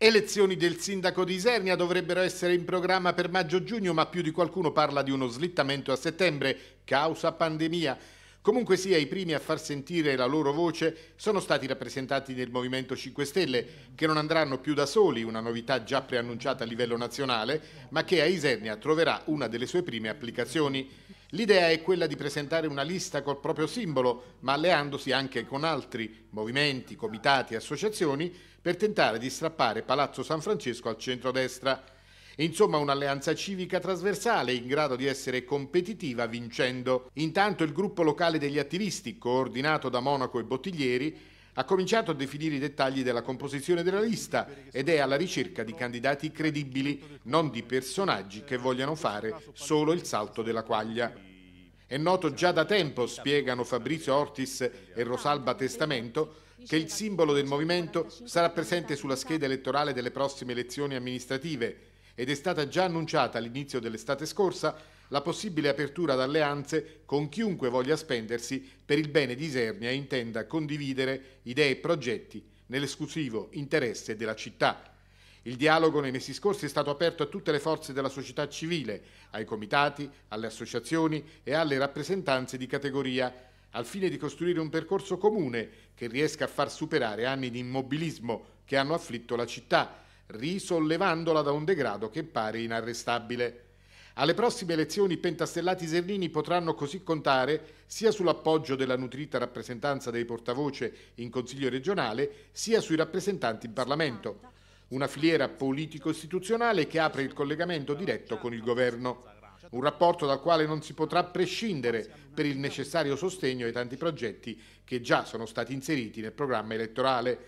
Elezioni del sindaco di Isernia dovrebbero essere in programma per maggio-giugno, ma più di qualcuno parla di uno slittamento a settembre, causa pandemia. Comunque sia, i primi a far sentire la loro voce sono stati rappresentanti del Movimento 5 Stelle, che non andranno più da soli, una novità già preannunciata a livello nazionale, ma che a Isernia troverà una delle sue prime applicazioni. L'idea è quella di presentare una lista col proprio simbolo, ma alleandosi anche con altri movimenti, comitati e associazioni per tentare di strappare Palazzo San Francesco al centro-destra. Insomma, un'alleanza civica trasversale in grado di essere competitiva vincendo. Intanto il gruppo locale degli attivisti, coordinato da Monaco e Bottiglieri, ha cominciato a definire i dettagli della composizione della lista ed è alla ricerca di candidati credibili, non di personaggi che vogliano fare solo il salto della quaglia. È noto già da tempo, spiegano Fabrizio Ortis e Rosalba Testamento, che il simbolo del movimento sarà presente sulla scheda elettorale delle prossime elezioni amministrative ed è stata già annunciata all'inizio dell'estate scorsa la possibile apertura ad alleanze con chiunque voglia spendersi per il bene di Isernia e intenda condividere idee e progetti nell'esclusivo interesse della città. Il dialogo nei mesi scorsi è stato aperto a tutte le forze della società civile, ai comitati, alle associazioni e alle rappresentanze di categoria, al fine di costruire un percorso comune che riesca a far superare anni di immobilismo che hanno afflitto la città, risollevandola da un degrado che pare inarrestabile. Alle prossime elezioni i pentastellati Serlini potranno così contare sia sull'appoggio della nutrita rappresentanza dei portavoce in Consiglio regionale, sia sui rappresentanti in Parlamento una filiera politico-istituzionale che apre il collegamento diretto con il governo. Un rapporto dal quale non si potrà prescindere per il necessario sostegno ai tanti progetti che già sono stati inseriti nel programma elettorale.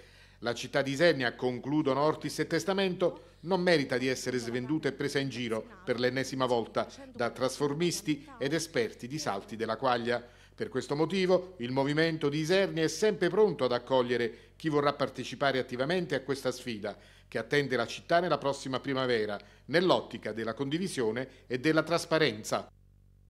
La città di Isernia, concludono Ortis e Testamento, non merita di essere svenduta e presa in giro per l'ennesima volta da trasformisti ed esperti di salti della quaglia. Per questo motivo il movimento di Isernia è sempre pronto ad accogliere chi vorrà partecipare attivamente a questa sfida che attende la città nella prossima primavera, nell'ottica della condivisione e della trasparenza.